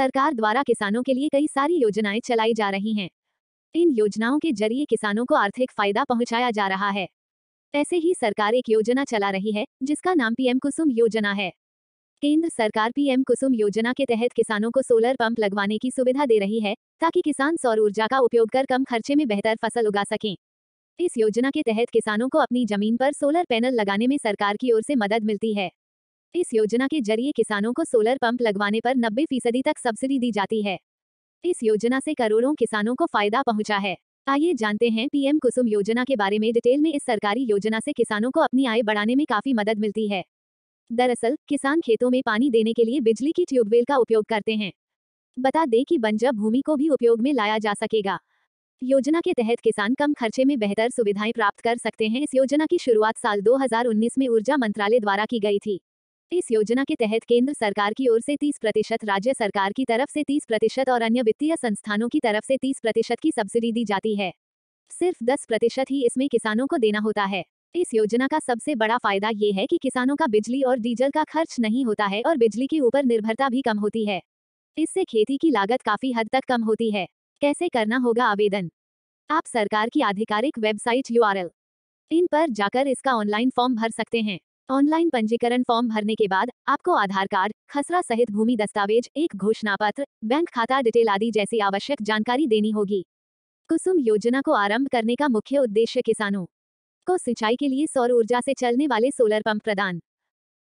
सरकार द्वारा किसानों के लिए कई सारी योजनाएं चलाई जा रही हैं इन योजनाओं के जरिए किसानों को आर्थिक फायदा पहुंचाया जा रहा है ऐसे ही सरकार एक योजना चला रही है जिसका नाम पीएम कुसुम योजना है केंद्र सरकार पीएम कुसुम योजना के तहत किसानों को सोलर पंप लगवाने की सुविधा दे रही है ताकि किसान सौर ऊर्जा का उपयोग कर कम खर्चे में बेहतर फसल उगा सकें इस योजना के तहत किसानों को अपनी जमीन पर सोलर पैनल लगाने में सरकार की ओर से मदद मिलती है इस योजना के जरिए किसानों को सोलर पंप लगवाने पर नब्बे फीसदी तक सब्सिडी दी जाती है इस योजना से करोड़ों किसानों को फायदा पहुंचा है आइए जानते हैं पीएम कुसुम योजना के बारे में डिटेल में इस सरकारी योजना से किसानों को अपनी आय बढ़ाने में काफी मदद मिलती है दरअसल किसान खेतों में पानी देने के लिए बिजली की ट्यूबवेल का उपयोग करते हैं बता दें कि बंजर भूमि को भी उपयोग में लाया जा सकेगा योजना के तहत किसान कम खर्चे में बेहतर सुविधाएं प्राप्त कर सकते हैं इस योजना की शुरुआत साल 2019 में ऊर्जा मंत्रालय द्वारा की गई थी इस योजना के तहत केंद्र सरकार की ओर से 30 प्रतिशत राज्य सरकार की तरफ से 30 प्रतिशत और अन्य वित्तीय संस्थानों की तरफ से 30 प्रतिशत की सब्सिडी दी जाती है सिर्फ 10 प्रतिशत ही इसमें किसानों को देना होता है इस योजना का सबसे बड़ा फायदा ये है कि किसानों का बिजली और डीजल का खर्च नहीं होता है और बिजली के ऊपर निर्भरता भी कम होती है इससे खेती की लागत काफी हद तक कम होती है कैसे करना होगा आवेदन आप सरकार की आधिकारिक वेबसाइट यू इन पर जाकर इसका ऑनलाइन फॉर्म भर सकते हैं ऑनलाइन पंजीकरण फॉर्म भरने के बाद आपको आधार कार्ड खसरा सहित भूमि दस्तावेज एक घोषणा पत्र बैंक खाता डिटेल आदि जैसी आवश्यक जानकारी देनी होगी कुसुम योजना को आरंभ करने का मुख्य उद्देश्य किसानों को सिंचाई के लिए सौर ऊर्जा से चलने वाले सोलर पंप प्रदान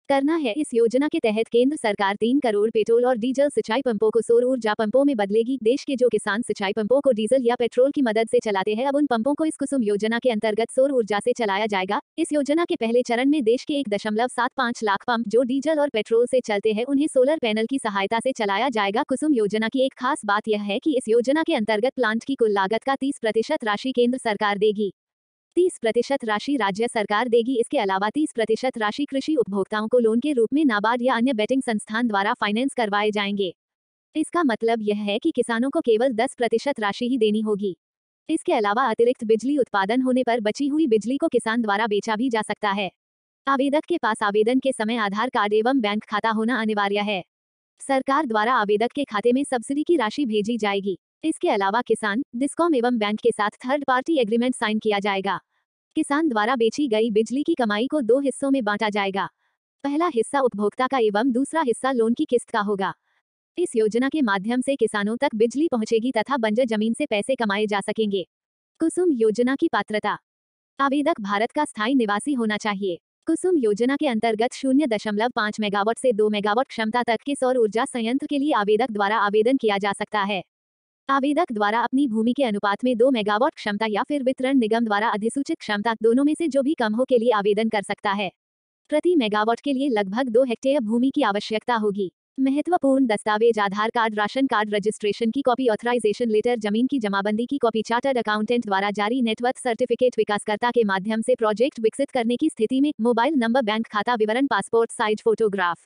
करना है इस योजना के तहत केंद्र सरकार तीन करोड़ पेट्रोल और डीजल सिंचाई पंपों को सौर ऊर्जा पंपों में बदलेगी देश के जो किसान सिंचाई पंपों को डीजल या पेट्रोल की मदद से चलाते हैं अब उन पंपों को इस कुसुम योजना के अंतर्गत सौर ऊर्जा से चलाया जाएगा इस योजना के पहले चरण में देश के एक दशमलव सात पाँच लाख पंप जो डीजल और पेट्रोल ऐसी चलते हैं उन्हें सोलर पैनल की सहायता ऐसी चलाया जाएगा कुसुम योजना की एक खास बात यह है की इस योजना के अंतर्गत प्लांट की कुल लागत का तीस प्रतिशत राशि केंद्र सरकार देगी तीस प्रतिशत राशि राज्य सरकार देगी इसके अलावा तीस प्रतिशत राशि कृषि उपभोक्ताओं को लोन के रूप में नाबार्ड या अन्य बेटिंग संस्थान द्वारा फाइनेंस करवाए जाएंगे इसका मतलब यह है कि किसानों को केवल दस प्रतिशत राशि ही देनी होगी इसके अलावा अतिरिक्त बिजली उत्पादन होने पर बची हुई बिजली को किसान द्वारा बेचा भी जा सकता है आवेदक के पास आवेदन के समय आधार कार्ड एवं बैंक खाता होना अनिवार्य है सरकार द्वारा आवेदक के खाते में सब्सिडी की राशि भेजी जाएगी इसके अलावा किसान डिस्कॉम एवं बैंक के साथ थर्ड पार्टी एग्रीमेंट साइन किया जाएगा किसान द्वारा बेची गई बिजली की कमाई को दो हिस्सों में बांटा जाएगा पहला हिस्सा उपभोक्ता का एवं दूसरा हिस्सा लोन की किस्त का होगा इस योजना के माध्यम से किसानों तक बिजली पहुंचेगी तथा बंजर जमीन से पैसे कमाए जा सकेंगे कुसुम योजना की पात्रता आवेदक भारत का स्थायी निवासी होना चाहिए कुसुम योजना के अंतर्गत शून्य दशमलव पाँच मेगावट से दो मेगावट क्षमता तक के सौर ऊर्जा संयंत्र के लिए आवेदक द्वारा आवेदन किया जा सकता है आवेदक द्वारा अपनी भूमि के अनुपात में दो मेगावाट क्षमता या फिर वितरण निगम द्वारा अधिसूचित क्षमता दोनों में से जो भी कम हो के लिए आवेदन कर सकता है प्रति मेगावाट के लिए लगभग दो हेक्टेयर भूमि की आवश्यकता होगी महत्वपूर्ण दस्तावेज Aadhaar card ration card registration की कॉपी ऑथराइजेशन लेटर जमीन की जमाबंदी की कॉपी चार्टर्ड अकाउंटेंट द्वारा जारी नेटवर्क सर्टिफिकेट विकासकर्ता के माध्यम से प्रोजेक्ट विकसित करने की स्थिति में मोबाइल नंबर बैंक खाता विवरण पासपोर्ट साइज फोटोग्राफ